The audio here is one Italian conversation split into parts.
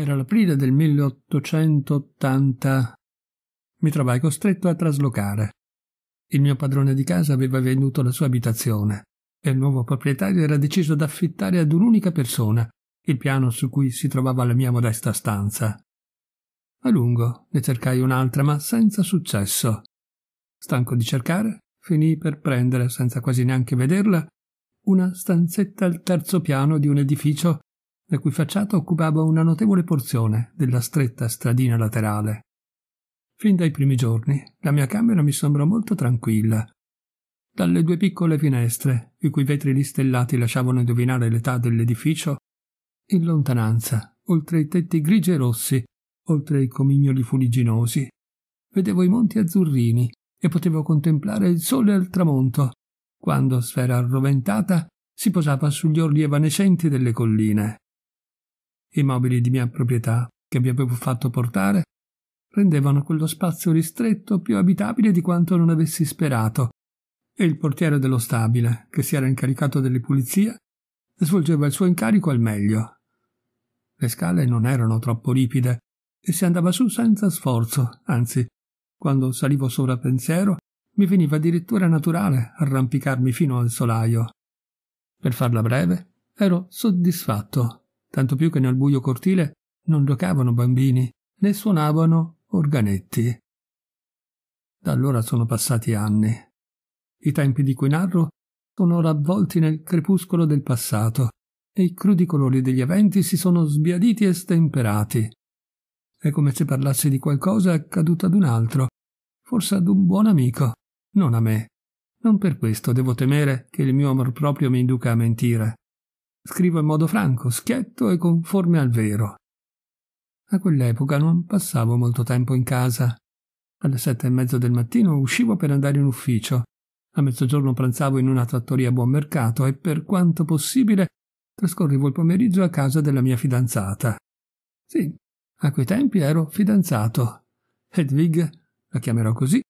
Era l'aprile del 1880. Mi trovai costretto a traslocare. Il mio padrone di casa aveva venduto la sua abitazione e il nuovo proprietario era deciso ad affittare ad un'unica persona il piano su cui si trovava la mia modesta stanza. A lungo ne cercai un'altra, ma senza successo. Stanco di cercare, finì per prendere, senza quasi neanche vederla, una stanzetta al terzo piano di un edificio la cui facciata occupava una notevole porzione della stretta stradina laterale. Fin dai primi giorni la mia camera mi sembrò molto tranquilla. Dalle due piccole finestre, i cui vetri listellati lasciavano indovinare l'età dell'edificio, in lontananza, oltre i tetti grigi e rossi, oltre i comignoli fuligginosi, vedevo i monti azzurrini e potevo contemplare il sole al tramonto, quando, sfera arroventata, si posava sugli orli evanescenti delle colline. I mobili di mia proprietà, che vi avevo fatto portare, rendevano quello spazio ristretto più abitabile di quanto non avessi sperato, e il portiere dello stabile, che si era incaricato delle pulizie, svolgeva il suo incarico al meglio. Le scale non erano troppo ripide e si andava su senza sforzo, anzi, quando salivo sopra pensiero, mi veniva addirittura naturale arrampicarmi fino al solaio. Per farla breve, ero soddisfatto tanto più che nel buio cortile non giocavano bambini né suonavano organetti. Da allora sono passati anni. I tempi di cui narro sono ravvolti nel crepuscolo del passato e i crudi colori degli eventi si sono sbiaditi e stemperati. È come se parlassi di qualcosa accaduto ad un altro, forse ad un buon amico, non a me. Non per questo devo temere che il mio amor proprio mi induca a mentire. Scrivo in modo franco, schietto e conforme al vero. A quell'epoca non passavo molto tempo in casa. Alle sette e mezzo del mattino uscivo per andare in ufficio. A mezzogiorno pranzavo in una trattoria a buon mercato e per quanto possibile trascorrevo il pomeriggio a casa della mia fidanzata. Sì, a quei tempi ero fidanzato. Hedwig, la chiamerò così,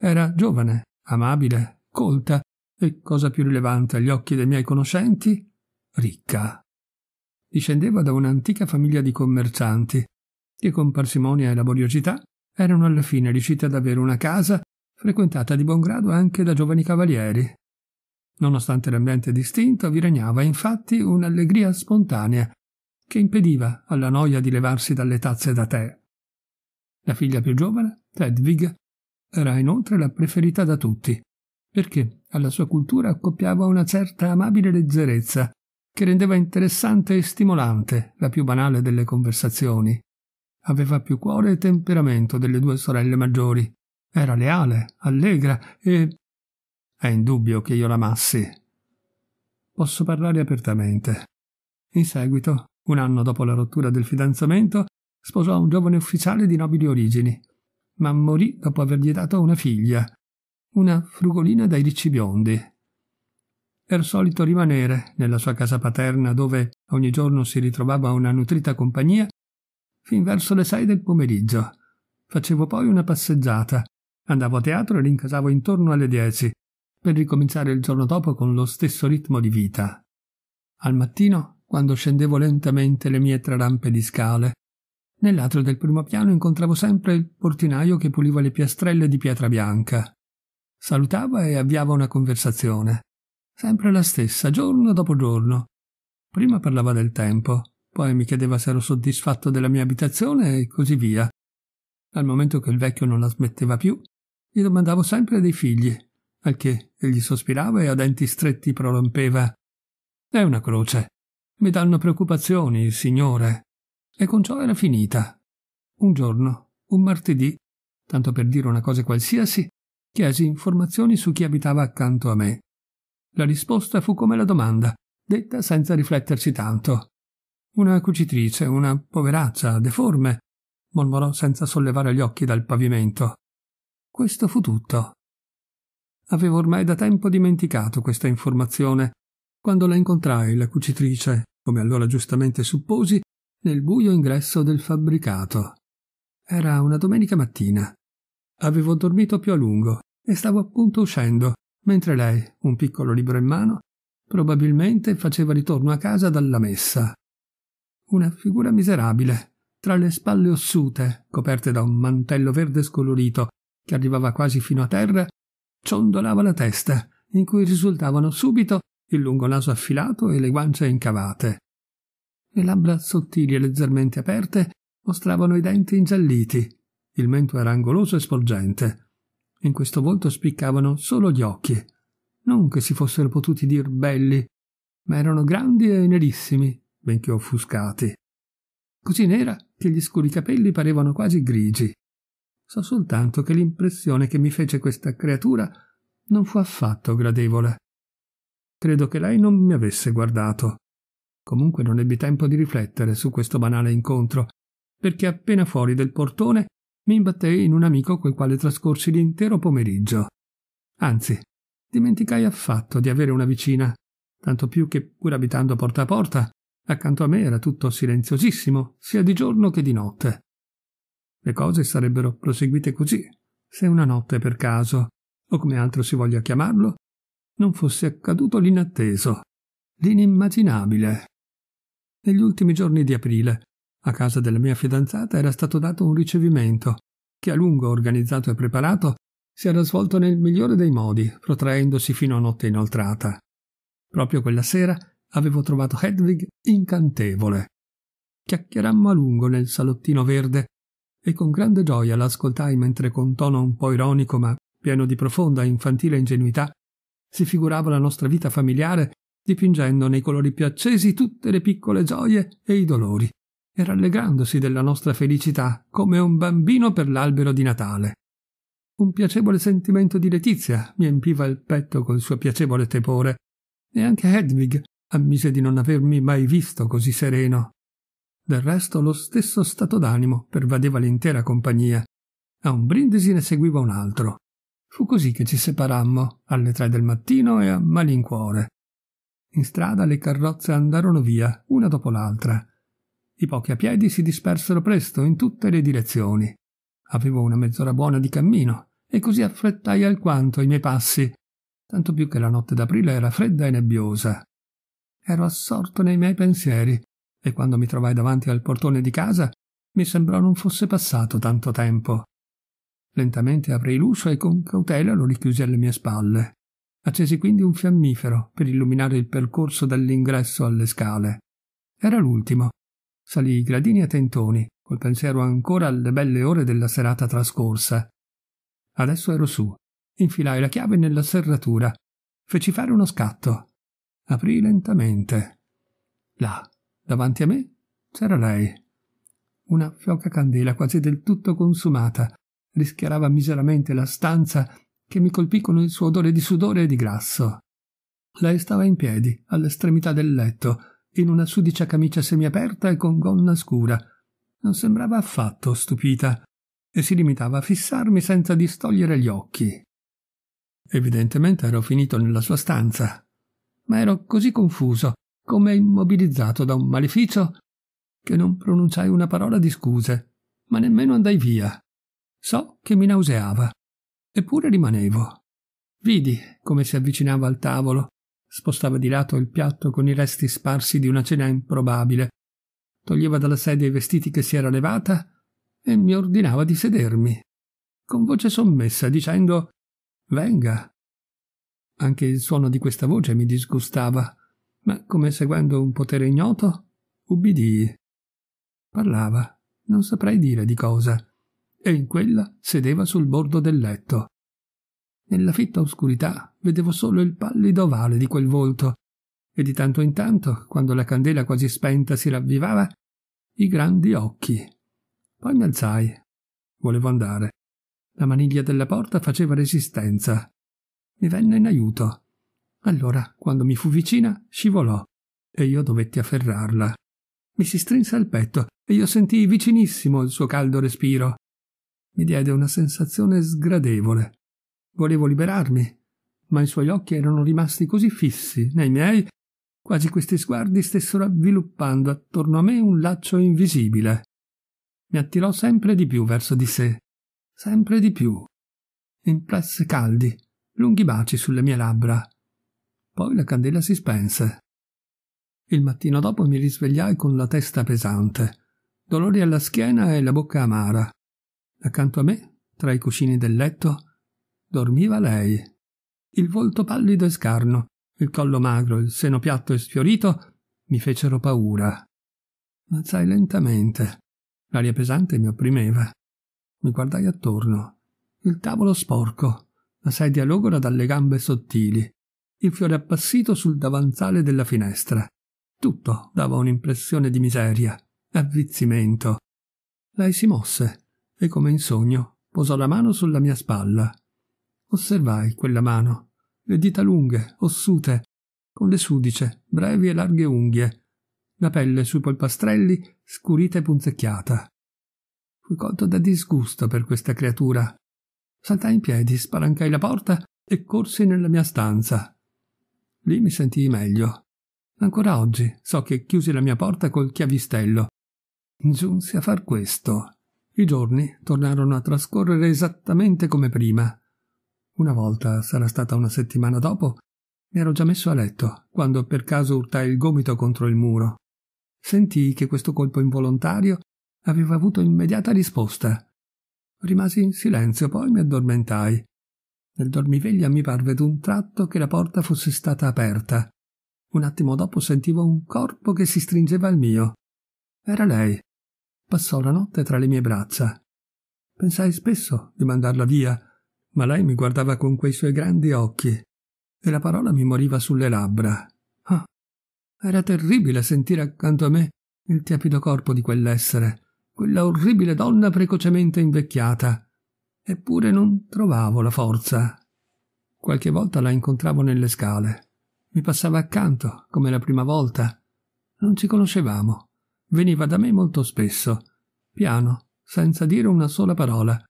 era giovane, amabile, colta e, cosa più rilevante agli occhi dei miei conoscenti, ricca. Discendeva da un'antica famiglia di commercianti, che con parsimonia e laboriosità erano alla fine riusciti ad avere una casa frequentata di buon grado anche da giovani cavalieri. Nonostante l'ambiente distinto, vi regnava infatti un'allegria spontanea che impediva alla noia di levarsi dalle tazze da tè. La figlia più giovane, Hedwig, era inoltre la preferita da tutti, perché alla sua cultura accoppiava una certa amabile leggerezza che rendeva interessante e stimolante la più banale delle conversazioni. Aveva più cuore e temperamento delle due sorelle maggiori. Era leale, allegra e... È indubbio che io l'amassi. Posso parlare apertamente. In seguito, un anno dopo la rottura del fidanzamento, sposò un giovane ufficiale di nobili origini, ma morì dopo avergli dato una figlia, una frugolina dai ricci biondi, era solito rimanere nella sua casa paterna dove ogni giorno si ritrovava una nutrita compagnia fin verso le sei del pomeriggio. Facevo poi una passeggiata, andavo a teatro e rincasavo intorno alle dieci, per ricominciare il giorno dopo con lo stesso ritmo di vita. Al mattino, quando scendevo lentamente le mie tre rampe di scale, nell'atrio del primo piano incontravo sempre il portinaio che puliva le piastrelle di pietra bianca. Salutava e avviava una conversazione. Sempre la stessa, giorno dopo giorno. Prima parlava del tempo, poi mi chiedeva se ero soddisfatto della mia abitazione e così via. Al momento che il vecchio non la smetteva più, gli domandavo sempre dei figli, al che egli sospirava e a denti stretti prorompeva È una croce. Mi danno preoccupazioni, signore. E con ciò era finita. Un giorno, un martedì, tanto per dire una cosa qualsiasi, chiesi informazioni su chi abitava accanto a me. La risposta fu come la domanda, detta senza riflettersi tanto. Una cucitrice, una poveraccia, deforme, mormorò senza sollevare gli occhi dal pavimento. Questo fu tutto. Avevo ormai da tempo dimenticato questa informazione. Quando la incontrai, la cucitrice, come allora giustamente supposi, nel buio ingresso del fabbricato. Era una domenica mattina. Avevo dormito più a lungo e stavo appunto uscendo mentre lei, un piccolo libro in mano, probabilmente faceva ritorno a casa dalla messa. Una figura miserabile, tra le spalle ossute, coperte da un mantello verde scolorito che arrivava quasi fino a terra, ciondolava la testa, in cui risultavano subito il lungo naso affilato e le guance incavate. Le labbra sottili e leggermente aperte mostravano i denti ingialliti, il mento era angoloso e sporgente, in questo volto spiccavano solo gli occhi. Non che si fossero potuti dir belli, ma erano grandi e nerissimi, benché offuscati. Così nera che gli scuri capelli parevano quasi grigi. So soltanto che l'impressione che mi fece questa creatura non fu affatto gradevole. Credo che lei non mi avesse guardato. Comunque non ebbi tempo di riflettere su questo banale incontro, perché appena fuori del portone mi imbattei in un amico col quale trascorsi l'intero pomeriggio. Anzi, dimenticai affatto di avere una vicina, tanto più che, pur abitando porta a porta, accanto a me era tutto silenziosissimo, sia di giorno che di notte. Le cose sarebbero proseguite così, se una notte per caso, o come altro si voglia chiamarlo, non fosse accaduto l'inatteso, l'inimmaginabile. Negli ultimi giorni di aprile a casa della mia fidanzata era stato dato un ricevimento, che a lungo organizzato e preparato si era svolto nel migliore dei modi, protraendosi fino a notte inoltrata. Proprio quella sera avevo trovato Hedwig incantevole. Chiacchierammo a lungo nel salottino verde e con grande gioia l'ascoltai mentre con tono un po' ironico ma pieno di profonda infantile ingenuità si figurava la nostra vita familiare dipingendo nei colori più accesi tutte le piccole gioie e i dolori e rallegrandosi della nostra felicità come un bambino per l'albero di Natale. Un piacevole sentimento di letizia mi empiva il petto col suo piacevole tepore, e anche Hedwig ammise di non avermi mai visto così sereno. Del resto lo stesso stato d'animo pervadeva l'intera compagnia. A un brindisi ne seguiva un altro. Fu così che ci separammo, alle tre del mattino e a malincuore. In strada le carrozze andarono via, una dopo l'altra, i pochi a piedi si dispersero presto in tutte le direzioni. Avevo una mezz'ora buona di cammino e così affrettai alquanto i miei passi, tanto più che la notte d'aprile era fredda e nebbiosa. Ero assorto nei miei pensieri e quando mi trovai davanti al portone di casa mi sembrò non fosse passato tanto tempo. Lentamente aprii l'uscio e con cautela lo richiusi alle mie spalle. Accesi quindi un fiammifero per illuminare il percorso dall'ingresso alle scale. Era l'ultimo salì i gradini a tentoni, col pensiero ancora alle belle ore della serata trascorsa. Adesso ero su. Infilai la chiave nella serratura. Feci fare uno scatto. Aprì lentamente. Là, davanti a me, c'era lei. Una fioca candela quasi del tutto consumata rischiarava miseramente la stanza che mi colpì con il suo odore di sudore e di grasso. Lei stava in piedi, all'estremità del letto, in una sudicia camicia semiaperta e con gonna scura. Non sembrava affatto stupita e si limitava a fissarmi senza distogliere gli occhi. Evidentemente ero finito nella sua stanza, ma ero così confuso, come immobilizzato da un maleficio, che non pronunciai una parola di scuse, ma nemmeno andai via. So che mi nauseava, eppure rimanevo. Vidi come si avvicinava al tavolo spostava di lato il piatto con i resti sparsi di una cena improbabile, toglieva dalla sedia i vestiti che si era levata e mi ordinava di sedermi, con voce sommessa, dicendo Venga. Anche il suono di questa voce mi disgustava, ma come seguendo un potere ignoto, ubbidii. Parlava, non saprei dire di cosa, e in quella sedeva sul bordo del letto. Nella fitta oscurità vedevo solo il pallido ovale di quel volto, e di tanto in tanto, quando la candela quasi spenta si ravvivava, i grandi occhi. Poi mi alzai. Volevo andare. La maniglia della porta faceva resistenza. Mi venne in aiuto. Allora, quando mi fu vicina, scivolò e io dovetti afferrarla. Mi si strinse al petto e io sentii vicinissimo il suo caldo respiro. Mi diede una sensazione sgradevole. Volevo liberarmi, ma i suoi occhi erano rimasti così fissi nei miei, quasi questi sguardi stessero avviluppando attorno a me un laccio invisibile. Mi attirò sempre di più verso di sé, sempre di più. Impresse caldi, lunghi baci sulle mie labbra. Poi la candela si spense. Il mattino dopo mi risvegliai con la testa pesante, dolori alla schiena e la bocca amara. Accanto a me, tra i cuscini del letto, dormiva lei il volto pallido e scarno, il collo magro, il seno piatto e sfiorito mi fecero paura. Alzai lentamente. L'aria pesante mi opprimeva. Mi guardai attorno. Il tavolo sporco, la sedia logora dalle gambe sottili, il fiore appassito sul davanzale della finestra. Tutto dava un'impressione di miseria, avvizzimento. Lei si mosse e, come in sogno, posò la mano sulla mia spalla Osservai quella mano, le dita lunghe, ossute, con le sudice, brevi e larghe unghie, la pelle sui polpastrelli scurita e punzecchiata. Fui colto da disgusto per questa creatura. Saltai in piedi, spalancai la porta e corsi nella mia stanza. Lì mi sentii meglio. Ancora oggi so che chiusi la mia porta col chiavistello. Giunsi a far questo. I giorni tornarono a trascorrere esattamente come prima. Una volta, sarà stata una settimana dopo, mi ero già messo a letto, quando per caso urtai il gomito contro il muro. Sentii che questo colpo involontario aveva avuto immediata risposta. Rimasi in silenzio, poi mi addormentai. Nel dormiveglia mi parve d'un tratto che la porta fosse stata aperta. Un attimo dopo sentivo un corpo che si stringeva al mio. Era lei. Passò la notte tra le mie braccia. Pensai spesso di mandarla via, ma lei mi guardava con quei suoi grandi occhi e la parola mi moriva sulle labbra. Ah, era terribile sentire accanto a me il tiepido corpo di quell'essere, quella orribile donna precocemente invecchiata. Eppure non trovavo la forza. Qualche volta la incontravo nelle scale. Mi passava accanto, come la prima volta. Non ci conoscevamo. Veniva da me molto spesso, piano, senza dire una sola parola,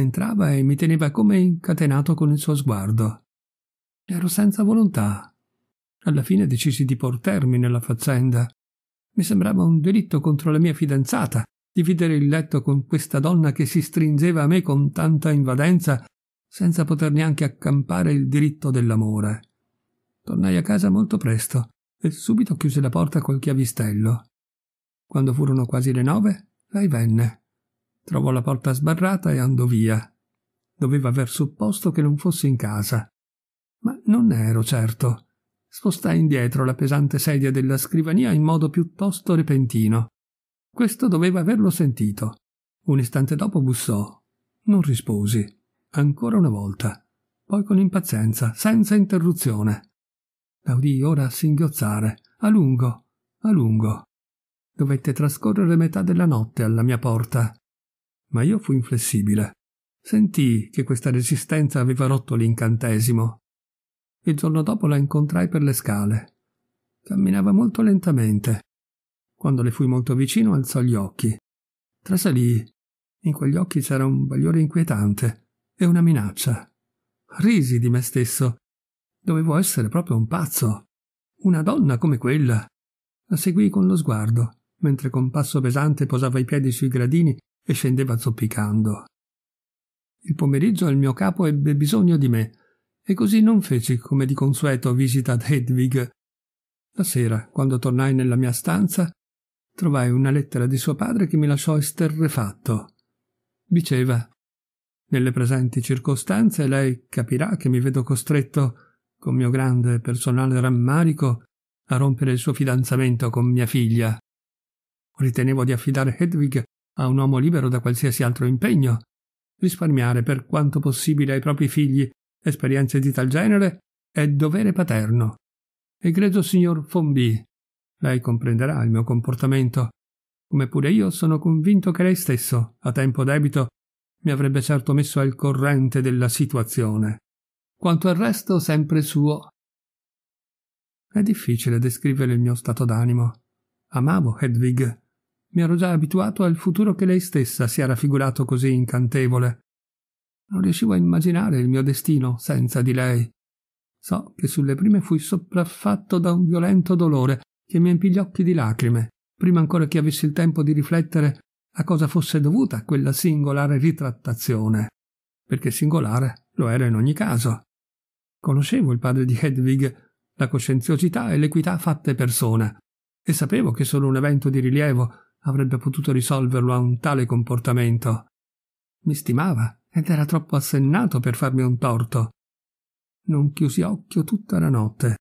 Entrava e mi teneva come incatenato con il suo sguardo. Ero senza volontà. Alla fine decisi di por nella faccenda. Mi sembrava un delitto contro la mia fidanzata dividere il letto con questa donna che si stringeva a me con tanta invadenza senza poter neanche accampare il diritto dell'amore. Tornai a casa molto presto e subito chiuse la porta col chiavistello. Quando furono quasi le nove, lei venne. Trovò la porta sbarrata e andò via. Doveva aver supposto che non fossi in casa. Ma non ne ero certo. Spostai indietro la pesante sedia della scrivania in modo piuttosto repentino. Questo doveva averlo sentito. Un istante dopo bussò. Non risposi. Ancora una volta. Poi con impazienza, senza interruzione. La udii ora singhiozzare, a lungo, a lungo. Dovette trascorrere metà della notte alla mia porta ma io fui inflessibile. Sentii che questa resistenza aveva rotto l'incantesimo. Il giorno dopo la incontrai per le scale. Camminava molto lentamente. Quando le fui molto vicino alzò gli occhi. Trasalì. In quegli occhi c'era un bagliore inquietante e una minaccia. Risi di me stesso. Dovevo essere proprio un pazzo. Una donna come quella. La seguii con lo sguardo, mentre con passo pesante posava i piedi sui gradini e scendeva zoppicando. Il pomeriggio il mio capo ebbe bisogno di me, e così non feci come di consueto visita ad Hedwig. La sera, quando tornai nella mia stanza, trovai una lettera di suo padre che mi lasciò esterrefatto. Diceva nelle presenti circostanze lei capirà che mi vedo costretto, con mio grande personale rammarico, a rompere il suo fidanzamento con mia figlia. Ritenevo di affidare Hedwig a un uomo libero da qualsiasi altro impegno, risparmiare per quanto possibile ai propri figli esperienze di tal genere è dovere paterno. Egregio signor Fombi, lei comprenderà il mio comportamento, come pure io sono convinto che lei stesso, a tempo debito, mi avrebbe certo messo al corrente della situazione. Quanto al resto, sempre suo. È difficile descrivere il mio stato d'animo. Amavo Hedwig, mi ero già abituato al futuro che lei stessa si era figurato così incantevole. Non riuscivo a immaginare il mio destino senza di lei. So che sulle prime fui sopraffatto da un violento dolore che mi empì gli occhi di lacrime, prima ancora che avessi il tempo di riflettere a cosa fosse dovuta quella singolare ritrattazione. Perché singolare lo era in ogni caso. Conoscevo il padre di Hedwig, la coscienziosità e l'equità fatte persona, e sapevo che solo un evento di rilievo avrebbe potuto risolverlo a un tale comportamento. Mi stimava ed era troppo assennato per farmi un torto. Non chiusi occhio tutta la notte.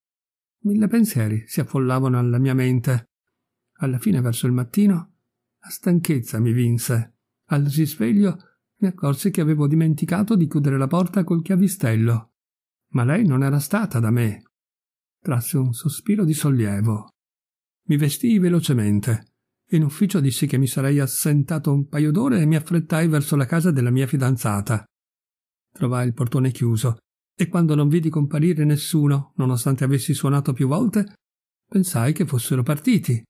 Mille pensieri si affollavano alla mia mente. Alla fine, verso il mattino, la stanchezza mi vinse. Al risveglio mi accorsi che avevo dimenticato di chiudere la porta col chiavistello. Ma lei non era stata da me. Trasse un sospiro di sollievo. Mi vestii velocemente in ufficio dissi che mi sarei assentato un paio d'ore e mi affrettai verso la casa della mia fidanzata. Trovai il portone chiuso e quando non vidi comparire nessuno, nonostante avessi suonato più volte, pensai che fossero partiti.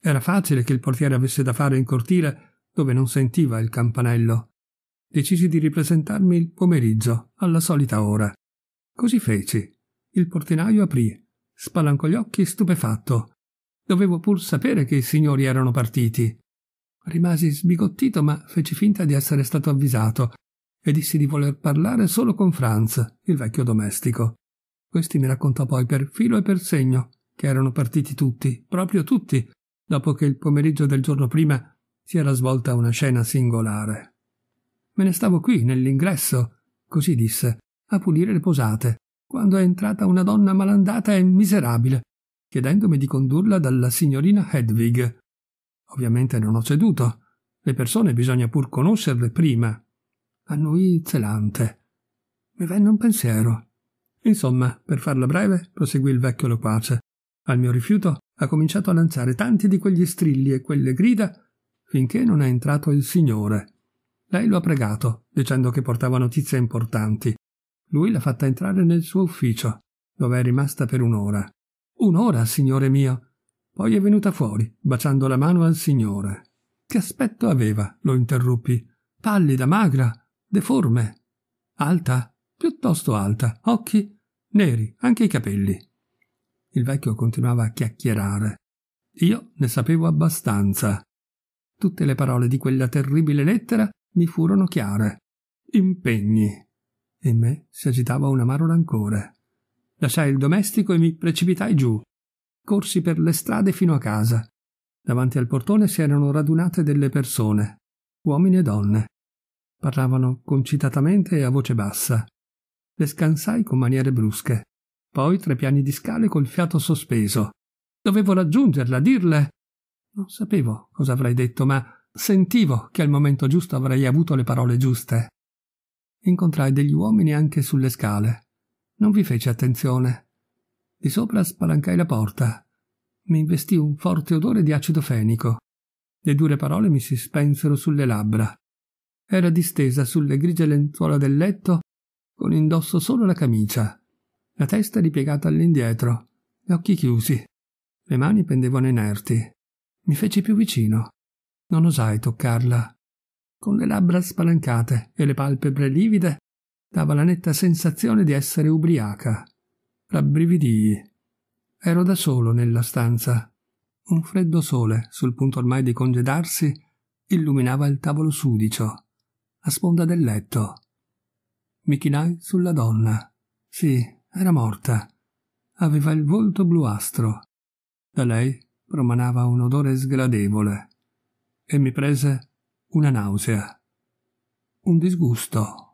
Era facile che il portiere avesse da fare in cortile dove non sentiva il campanello. Decisi di ripresentarmi il pomeriggio, alla solita ora. Così feci. Il portinaio aprì, spalancò gli occhi stupefatto. Dovevo pur sapere che i signori erano partiti. Rimasi sbigottito, ma feci finta di essere stato avvisato e dissi di voler parlare solo con Franz, il vecchio domestico. Questi mi raccontò poi per filo e per segno che erano partiti tutti, proprio tutti, dopo che il pomeriggio del giorno prima si era svolta una scena singolare. Me ne stavo qui, nell'ingresso, così disse, a pulire le posate, quando è entrata una donna malandata e miserabile, chiedendomi di condurla dalla signorina Hedwig. Ovviamente non ho ceduto. Le persone bisogna pur conoscerle prima. Annui zelante. Mi venne un pensiero. Insomma, per farla breve, proseguì il vecchio loquace. Al mio rifiuto ha cominciato a lanciare tanti di quegli strilli e quelle grida finché non è entrato il signore. Lei lo ha pregato, dicendo che portava notizie importanti. Lui l'ha fatta entrare nel suo ufficio, dove è rimasta per un'ora. Un'ora, signore mio. Poi è venuta fuori, baciando la mano al signore. Che aspetto aveva? lo interruppi. Pallida, magra, deforme. Alta, piuttosto alta, occhi neri, anche i capelli. Il vecchio continuava a chiacchierare. Io ne sapevo abbastanza. Tutte le parole di quella terribile lettera mi furono chiare. Impegni. In me si agitava un amaro rancore. Lasciai il domestico e mi precipitai giù. Corsi per le strade fino a casa. Davanti al portone si erano radunate delle persone, uomini e donne. Parlavano concitatamente e a voce bassa. Le scansai con maniere brusche. Poi tre piani di scale col fiato sospeso. Dovevo raggiungerla, dirle. Non sapevo cosa avrei detto, ma sentivo che al momento giusto avrei avuto le parole giuste. Incontrai degli uomini anche sulle scale. Non vi feci attenzione. Di sopra spalancai la porta. Mi investì un forte odore di acido fenico. Le dure parole mi si spensero sulle labbra. Era distesa sulle grigie lenzuola del letto, con indosso solo la camicia, la testa ripiegata all'indietro, gli occhi chiusi. Le mani pendevano inerti. Mi feci più vicino. Non osai toccarla. Con le labbra spalancate e le palpebre livide, dava la netta sensazione di essere ubriaca. Rabbrividii. Ero da solo nella stanza. Un freddo sole, sul punto ormai di congedarsi, illuminava il tavolo sudicio, a sponda del letto. Mi chinai sulla donna. Sì, era morta. Aveva il volto bluastro. Da lei promanava un odore sgradevole e mi prese una nausea, un disgusto,